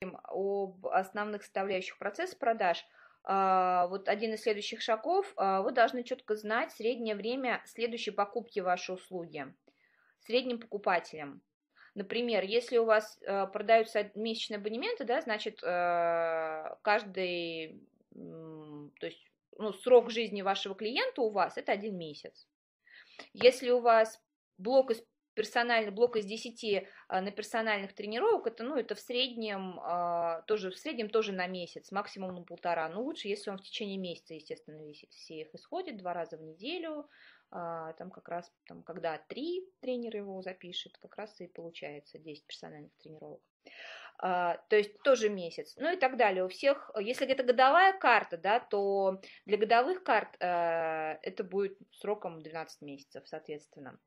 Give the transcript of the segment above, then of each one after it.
об основных составляющих процесса продаж, а, вот один из следующих шагов, а, вы должны четко знать среднее время следующей покупки вашей услуги средним покупателем. Например, если у вас э, продаются месячные абонементы, да, значит, э, каждый, то есть, ну, срок жизни вашего клиента у вас – это один месяц. Если у вас блок из персональный блок из 10 а, на персональных тренировок, это, ну, это в среднем, а, тоже, в среднем тоже на месяц, максимум на полтора. Но лучше, если он в течение месяца, естественно, все их исходит, два раза в неделю, а, там как раз, там, когда три тренера его запишет, как раз и получается 10 персональных тренировок. То есть тоже месяц, ну и так далее. У всех, если это годовая карта, да, то для годовых карт это будет сроком 12 месяцев, соответственно.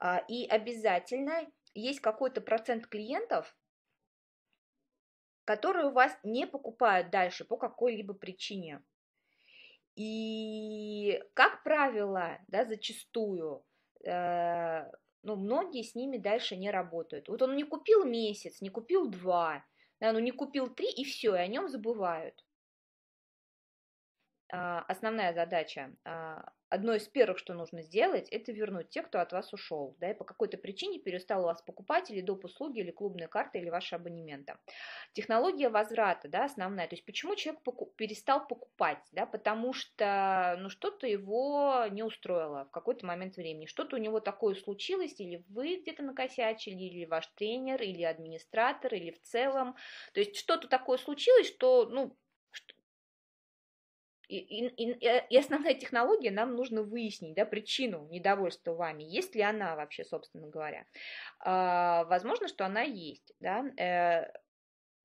А, и обязательно есть какой-то процент клиентов, которые у вас не покупают дальше по какой-либо причине. И, как правило, да, зачастую, э, ну, многие с ними дальше не работают. Вот он не купил месяц, не купил два, да, ну, не купил три, и все, и о нем забывают. А, основная задача, а, одно из первых, что нужно сделать, это вернуть тех, кто от вас ушел, да, и по какой-то причине перестал у вас покупать или доп. услуги, или клубные карты, или ваши абонементы. Технология возврата, да, основная, то есть почему человек покуп, перестал покупать, да, потому что, ну, что-то его не устроило в какой-то момент времени, что-то у него такое случилось, или вы где-то накосячили, или ваш тренер, или администратор, или в целом, то есть что-то такое случилось, что, ну, и, и, и основная технология, нам нужно выяснить да, причину недовольства вами, есть ли она вообще, собственно говоря. Э, возможно, что она есть, да, э,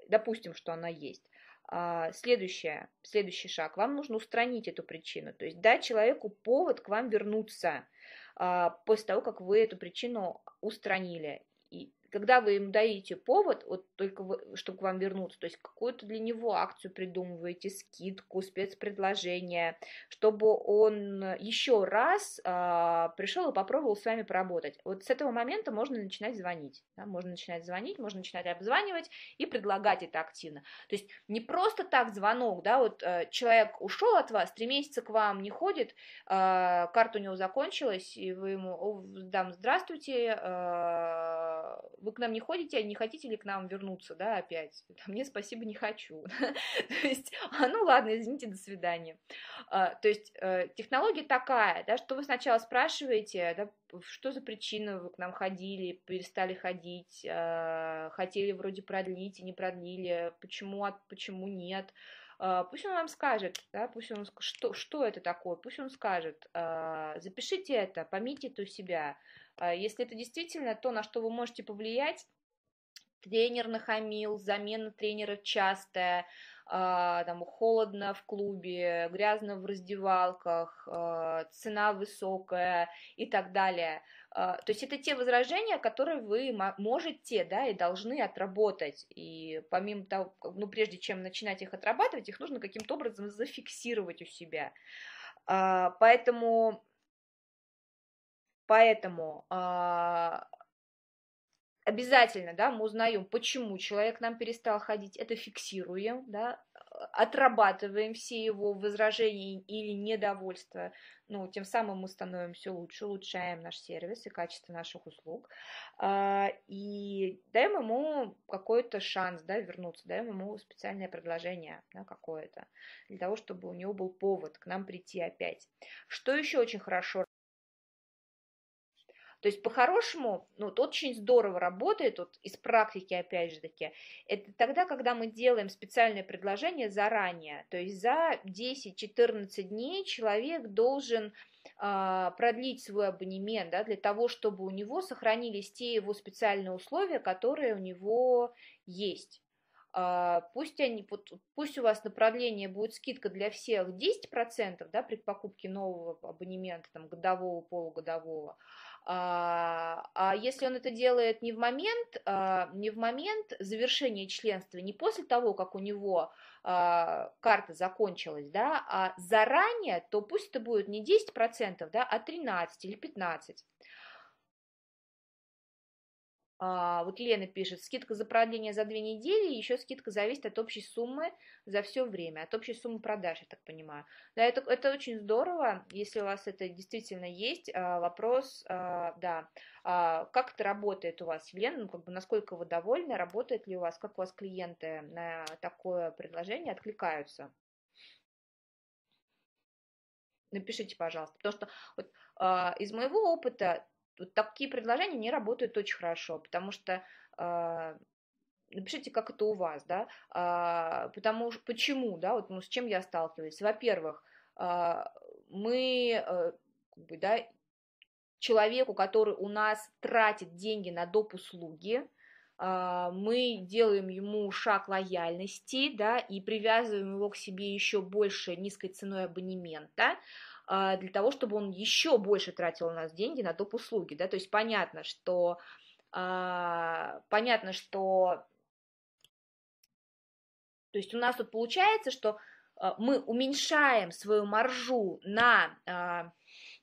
допустим, что она есть. А, Следующее, следующий шаг. Вам нужно устранить эту причину, то есть дать человеку повод к вам вернуться а, после того, как вы эту причину устранили. И когда вы им даете повод, вот только вы, чтобы к вам вернуться, то есть какую-то для него акцию придумываете, скидку, спецпредложение, чтобы он еще раз э, а, пришел и попробовал с вами поработать. Вот с этого момента можно начинать звонить, да, можно начинать звонить, можно начинать обзванивать и предлагать это активно. То есть не просто так звонок, да, вот э, человек ушел от вас, три месяца к вам не ходит, э, карта у него закончилась, и вы ему, дам, здравствуйте, э, вы к нам не ходите, а не хотите ли к нам вернуться, да, опять? Да, мне спасибо не хочу. То есть, а ну ладно, извините, до свидания. А, то есть э, технология такая, да, что вы сначала спрашиваете, да, что за причина вы к нам ходили, перестали ходить, а, хотели вроде продлить и не продлили, почему, от, почему нет, а, пусть он вам скажет, да, пусть он что, что это такое, пусть он скажет, запишите это, помните это у себя, а, если это действительно то, на что вы можете повлиять, тренер нахамил, замена тренера частая, а, там холодно в клубе, грязно в раздевалках, а, цена высокая и так далее. То есть это те возражения, которые вы можете, да, и должны отработать. И помимо того, ну, прежде чем начинать их отрабатывать, их нужно каким-то образом зафиксировать у себя. Поэтому Поэтому а, обязательно, да, мы узнаем, почему человек нам перестал ходить, это фиксируем, да, отрабатываем все его возражения или недовольства, ну, тем самым мы становимся лучше, улучшаем наш сервис и качество наших услуг, а, и даем ему какой-то шанс, да, вернуться, даем ему специальное предложение, да, какое-то, для того, чтобы у него был повод к нам прийти опять. Что еще очень хорошо то есть по-хорошему, ну, вот очень здорово работает, вот из практики опять же таки, это тогда, когда мы делаем специальное предложение заранее, то есть за 10-14 дней человек должен а, продлить свой абонемент, да, для того, чтобы у него сохранились те его специальные условия, которые у него есть. А, пусть, они, пусть у вас на продление будет скидка для всех 10% да, при покупке нового абонемента, там, годового, полугодового, а, а если он это делает не в момент, а, не в момент завершения членства, не после того, как у него а, карта закончилась, да, а заранее, то пусть это будет не 10%, да, а 13 или 15. А, вот Лена пишет, скидка за продление за две недели, еще скидка зависит от общей суммы за все время, от общей суммы продаж, я так понимаю. Да, это, это очень здорово, если у вас это действительно есть. А, вопрос, а, да, как это работает у вас, Лена? ну, как бы насколько вы довольны, работает ли у вас, как у вас клиенты на такое предложение откликаются? Напишите, пожалуйста, потому что вот, из моего опыта вот такие предложения не работают очень хорошо, потому что э, напишите, как это у вас, да, э, потому что почему, да, вот ну, с чем я сталкиваюсь. Во-первых, э, мы, э, как бы, да, человеку, который у нас тратит деньги на доп. услуги, мы делаем ему шаг лояльности, да, и привязываем его к себе еще больше низкой ценой абонемента, а, для того, чтобы он еще больше тратил у нас деньги на доп. услуги, да, то есть понятно, что а, понятно, что то есть у нас тут получается, что а, мы уменьшаем свою маржу на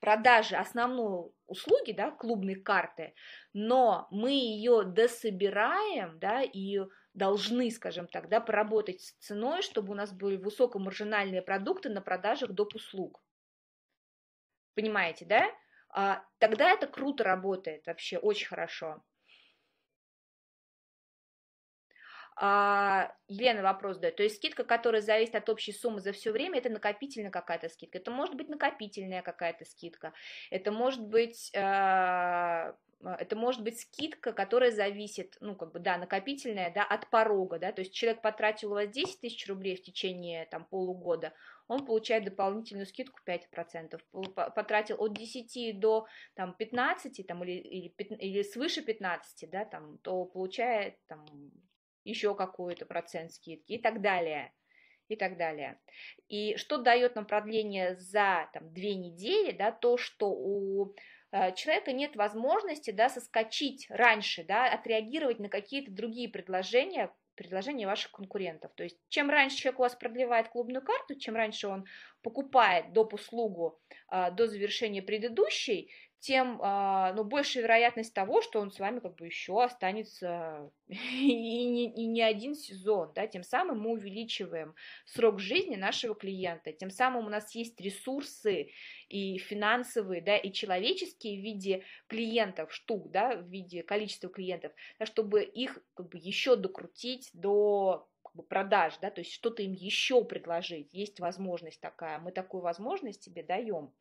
продаже основной услуги, да, клубной карты, но мы ее дособираем, да, и должны, скажем так, да, поработать с ценой, чтобы у нас были высокомаржинальные продукты на продажах доп. услуг. Понимаете, да? А, тогда это круто работает вообще, очень хорошо. А Елена вопрос задает. То есть скидка, которая зависит от общей суммы за все время, это накопительная какая-то скидка. Это может быть накопительная какая-то скидка. Это может быть а, это может быть скидка, которая зависит, ну, как бы, да, накопительная, да, от порога, да, то есть человек потратил у вас 10 тысяч рублей в течение, там, полугода, он получает дополнительную скидку 5%, потратил от 10 до, там, 15, там, или, или, или свыше 15, да, там, то получает, там, еще какой-то процент скидки и так далее и так далее. И что дает нам продление за там, две недели, да, то, что у э, человека нет возможности да, соскочить раньше, да, отреагировать на какие-то другие предложения, предложения ваших конкурентов. То есть чем раньше человек у вас продлевает клубную карту, чем раньше он покупает доп. услугу а, до завершения предыдущей, тем а, ну, больше вероятность того, что он с вами как бы еще останется и не, и не один сезон. Да? Тем самым мы увеличиваем срок жизни нашего клиента. Тем самым у нас есть ресурсы и финансовые, да, и человеческие в виде клиентов, штук, да, в виде количества клиентов, да, чтобы их как бы еще докрутить до как бы продаж, да, то есть что-то им еще предложить, есть возможность такая, мы такую возможность тебе даем.